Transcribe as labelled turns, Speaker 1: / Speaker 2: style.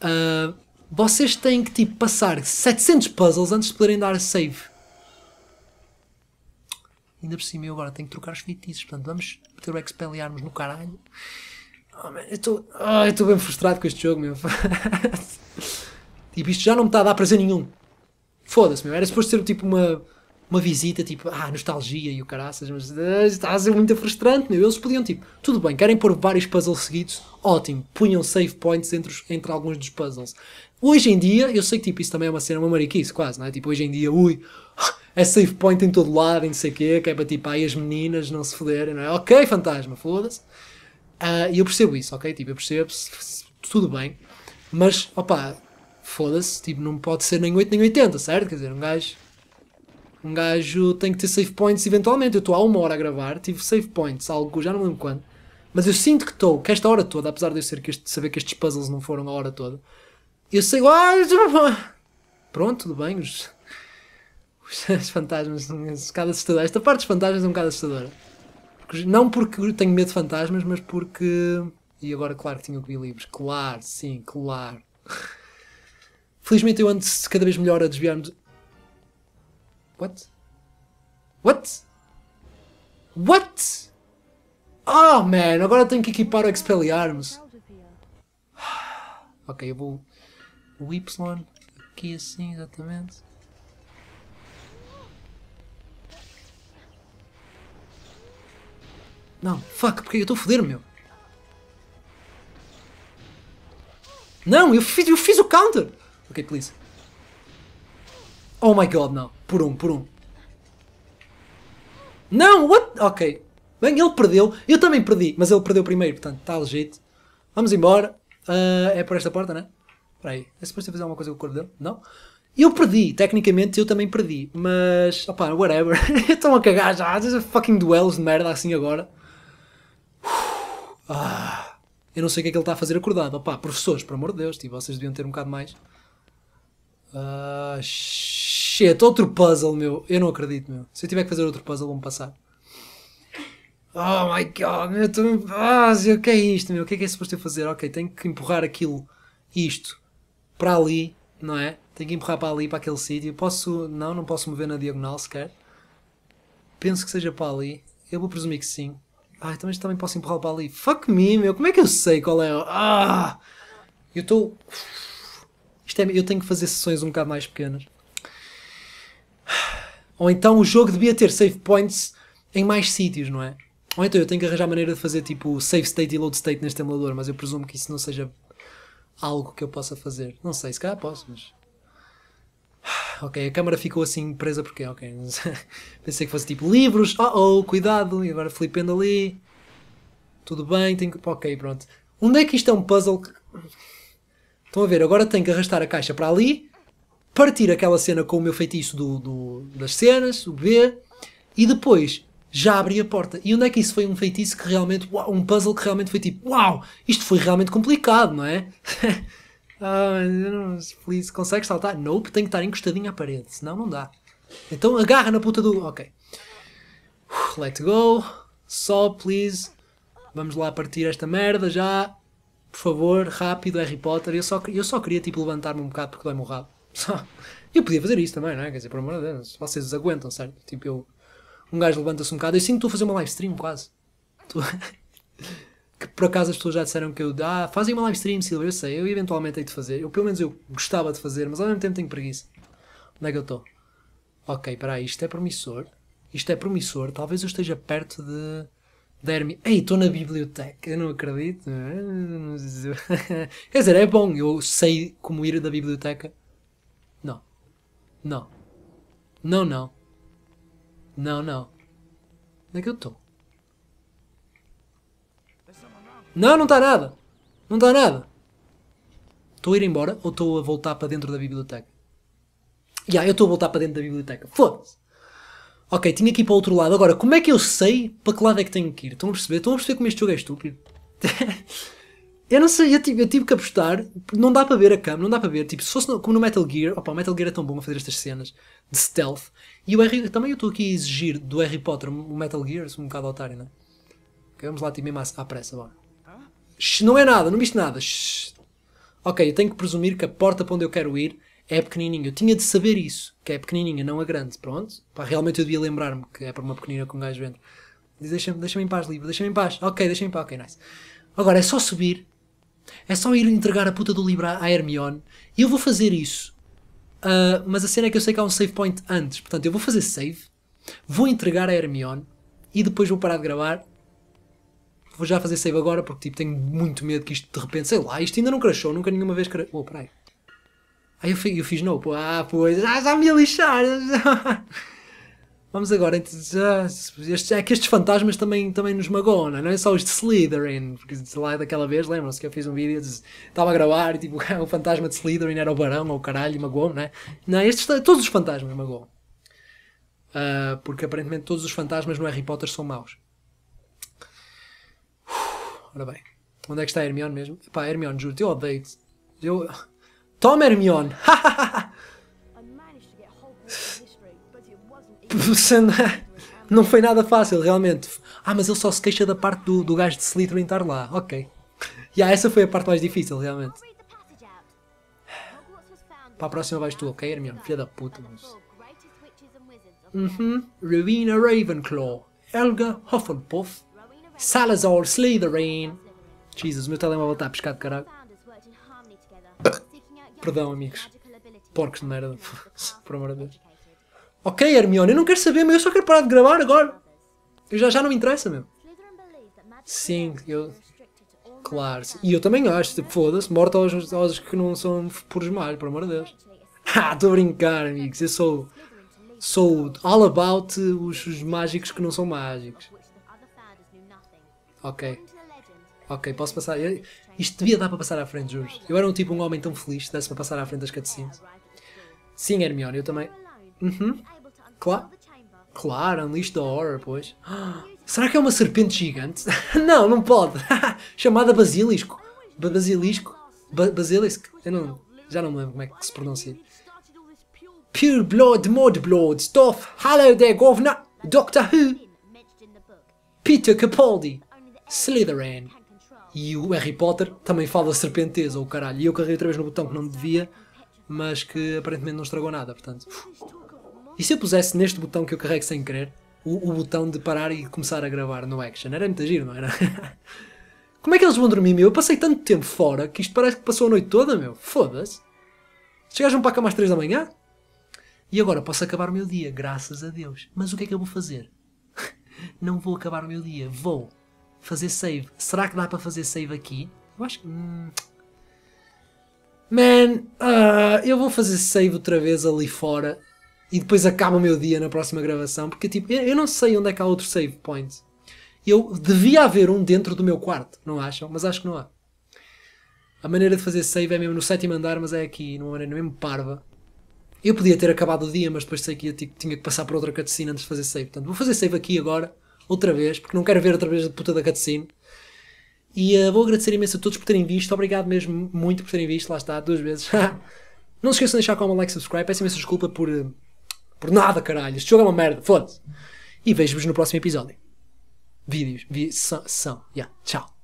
Speaker 1: Uh, vocês têm que tipo, passar 700 puzzles antes de poderem dar save. Ainda por cima eu agora tenho que trocar os feitiços. Portanto, vamos ter o expeliarmos no caralho. Oh, man, eu oh, estou bem frustrado com este jogo, meu. tipo, isto já não me está a dar prazer nenhum. Foda-se, meu. Era suposto ser tipo uma uma visita, tipo, ah, nostalgia e o caraças, mas ah, está a ser muito frustrante, meu. Eles podiam, tipo, tudo bem, querem pôr vários puzzles seguidos, ótimo, punham save points entre, os, entre alguns dos puzzles. Hoje em dia, eu sei que, tipo, isso também é uma cena, uma mariquice, quase, não é? Tipo, hoje em dia, ui, é save point em todo lado, em não sei o quê, que é para, tipo, aí as meninas não se foderem, não é? Ok, fantasma, foda-se. Ah, e uh, eu percebo isso, ok? Tipo, eu percebo, tudo bem, mas, opá, foda-se, tipo, não pode ser nem 8 nem 80, certo? Quer dizer, um gajo um gajo tem que ter save points eventualmente. Eu estou há uma hora a gravar, tive save points, algo já não lembro quando. Mas eu sinto que estou, que esta hora toda, apesar de eu ser que este, saber que estes puzzles não foram a hora toda, eu sei. Ah, pronto, tudo bem. Os, os fantasmas são um bocado Esta parte dos fantasmas é um bocado assustadora. Não porque tenho medo de fantasmas, mas porque. E agora, claro que tinha que vir livros. Claro, sim, claro. Felizmente eu ando cada vez melhor a desviar-me. De... What? What? What? Ah, oh, man, agora tenho que equipar o Expelliarmus. Ok, eu vou... O Y aqui assim, exatamente. Não, fuck, porque eu estou a foder, meu. Não, eu fiz, eu fiz o counter! Ok, please. Oh my god, não. Por um, por um. Não, what? Ok. Bem, ele perdeu. Eu também perdi, mas ele perdeu primeiro, portanto, está legítimo. Vamos embora. Uh, é por esta porta, né? Espera aí. É suposto fazer alguma coisa com o corpo dele? Não? Eu perdi, tecnicamente eu também perdi, mas opá, whatever. Estão a cagar já, fucking duelos de merda assim agora. Uh, eu não sei o que é que ele está a fazer acordado. Opá, professores, por amor de Deus, tipo, vocês deviam ter um bocado mais. Uh, shit, outro puzzle, meu. Eu não acredito, meu. Se eu tiver que fazer outro puzzle, vou-me passar. Oh my god, meu, tu... ah, o que é isto, meu? O que é que é suposto eu fazer? Ok, tenho que empurrar aquilo, isto, para ali, não é? Tenho que empurrar para ali, para aquele sítio. Posso, não, não posso mover na diagonal sequer. Penso que seja para ali. Eu vou presumir que sim. Ah, também, então também posso empurrar para ali. Fuck me, meu, como é que eu sei qual é? Ah! Eu estou. Tô... Isto é, eu tenho que fazer sessões um bocado mais pequenas. Ou então o jogo devia ter save points em mais sítios, não é? Ou então eu tenho que arranjar maneira de fazer tipo save state e load state neste emulador, mas eu presumo que isso não seja algo que eu possa fazer. Não sei, se calhar posso, mas. Ok, a câmara ficou assim presa porque, ok. Pensei que fosse tipo livros, oh oh, cuidado, e agora flipando ali. Tudo bem, tenho que. Ok, pronto. Onde é que isto é um puzzle que. Estão a ver? Agora tenho que arrastar a caixa para ali, partir aquela cena com o meu feitiço do, do, das cenas, o B, e depois já abri a porta. E onde é que isso foi um feitiço que realmente, uau, um puzzle que realmente foi tipo, uau, isto foi realmente complicado, não é? ah, feliz, consegue saltar? Nope, tenho que estar encostadinho à parede, senão não dá. Então agarra na puta do. Ok. Let go. Só, please. Vamos lá partir esta merda já por favor, rápido, Harry Potter. Eu só, eu só queria tipo, levantar-me um bocado porque dói-me o rabo. Só. Eu podia fazer isso também, não é? Quer dizer, por amor de Deus, vocês aguentam, certo? Tipo, eu, um gajo levanta-se um bocado. Eu sinto que estou a fazer uma live stream quase. que por acaso as pessoas já disseram que eu. Ah, fazem uma live stream, Silvio. Eu sei, eu eventualmente hei de fazer. Eu, pelo menos eu gostava de fazer, mas ao mesmo tempo tenho preguiça. Onde é que eu estou? Ok, para isto é promissor. Isto é promissor. Talvez eu esteja perto de der ei, estou na biblioteca, eu não acredito. Quer dizer, é bom, eu sei como ir da biblioteca. Não. Não. Não, não. Não, não. Onde é que eu estou? Não, não está nada. Não está nada. Estou a ir embora ou estou a voltar para dentro da biblioteca? Ya, yeah, eu estou a voltar para dentro da biblioteca. Foda-se. Ok, tinha que ir para o outro lado. Agora, como é que eu sei para que lado é que tenho que ir? Estão a perceber? Estão a perceber como este jogo é estúpido? eu não sei, eu tive, eu tive, que apostar. Não dá para ver a câmera, não dá para ver. Tipo, se fosse no, como no Metal Gear, opa, o Metal Gear é tão bom a fazer estas cenas de stealth. E o Harry, também eu estou aqui a exigir do Harry Potter o Metal Gear, sou um bocado otário, não é? Okay, vamos lá, tipo, mesmo à, à pressa, bora. Shhh, não é nada, não viste nada. Shhh. Ok, eu tenho que presumir que a porta para onde eu quero ir é pequenininha. Eu tinha de saber isso, que é pequenininha, não a grande. Pronto, pá, realmente eu devia lembrar-me que é para uma pequenina com um gajo dentro. Diz, deixa-me deixa em paz, livro, deixa-me em paz. Ok, deixa-me em paz, ok, nice. Agora é só subir, é só ir entregar a puta do livro à Hermione e eu vou fazer isso. Uh, mas a cena é que eu sei que há um save point antes, portanto eu vou fazer save, vou entregar a Hermione e depois vou parar de gravar. Vou já fazer save agora porque tipo, tenho muito medo que isto de repente, sei lá, isto ainda não crashou, nunca nenhuma vez crashou. Oh, peraí. Aí eu fiz, eu fiz não, pô, ah, pois, ah, já me lixar. Vamos agora, é que estes fantasmas também, também nos magoam, não é, é só os de Slytherin, porque lá daquela vez, lembram-se que eu fiz um vídeo, estava a gravar e tipo, o fantasma de Slytherin era o barão ou o caralho e magoou, não é? Não, estes, todos os fantasmas magoam. Uh, porque aparentemente todos os fantasmas no Harry Potter são maus. Uf, ora bem, onde é que está a Hermione mesmo? Pá, Hermione, juro-te, eu odeio-te. Eu... Toma, Hermione! É- não foi nada fácil, realmente. Ah, mas ele só se queixa da parte do, do gajo de Slytherin estar lá. Ok. Já, yeah, essa foi a parte mais difícil, realmente. Para a próxima vais tu, ok, Hermione? Filha da puta, mas... Uhum. Rowena Ravenclaw. Helga Hufflepuff. Salazar Slytherin. Jesus, o meu telemóvel está a piscar de caralho. Perdão, amigos. Porcos de merda. Por amor de Deus. Ok, Hermione, eu não quero saber, mas Eu só quero parar de gravar agora. Eu já, já não me interessa, mesmo Sim, eu... Claro. E eu também acho, tipo, foda-se, morto aos, aos que não são puros mágicos por amor de Deus. Ah, estou a brincar, amigos. Eu sou... Sou all about os, os mágicos que não são mágicos. Ok. Ok, posso passar. Eu, isto devia dar para passar à frente, juro. Eu era um tipo um homem tão feliz, desse para passar à frente das cutscenes. Sim, Hermione, eu também. Uhum. Claro. Claro, Unleash da Horror, pois. Ah, será que é uma serpente gigante? não, não pode. Chamada Basilisco. basilisco, basilisco? basilisk? Eu não, já não me lembro como é que se pronuncia. Pure Blood, Mod Blood, Stuff, Hello there, Governor, Doctor Who, Peter Capaldi, Slytherin. E o Harry Potter também fala serpenteza, ou oh, caralho. E eu carreguei outra vez no botão que não devia, mas que aparentemente não estragou nada, portanto. E se eu pusesse neste botão que eu carrego sem querer, o, o botão de parar e começar a gravar no action? Era muito giro, não era? Como é que eles vão dormir, meu? Eu passei tanto tempo fora que isto parece que passou a noite toda, meu. Foda-se. Chegaram para cá mais 3 da manhã? E agora posso acabar o meu dia, graças a Deus. Mas o que é que eu vou fazer? Não vou acabar o meu dia. Vou fazer save. Será que dá para fazer save aqui? Eu acho que... Hum. Man, uh, eu vou fazer save outra vez ali fora e depois acaba o meu dia na próxima gravação, porque tipo, eu, eu não sei onde é que há outro save point. Eu devia haver um dentro do meu quarto, não acham? Mas acho que não há. A maneira de fazer save é mesmo no sétimo andar, mas é aqui, numa maneira mesmo parva. Eu podia ter acabado o dia, mas depois sei que ia, tipo, tinha que passar por outra cutscene antes de fazer save. Portanto, vou fazer save aqui agora outra vez, porque não quero ver outra vez a puta da cutscene. E uh, vou agradecer imenso a todos por terem visto. Obrigado mesmo muito por terem visto. Lá está, duas vezes. não se esqueçam de deixar como like, subscribe. Peço imensa desculpa por, eh, por nada, caralho. Este jogo é uma merda. Foda-se. E vejo-vos no próximo episódio. Vídeos. Vi são. são. Yeah. Tchau.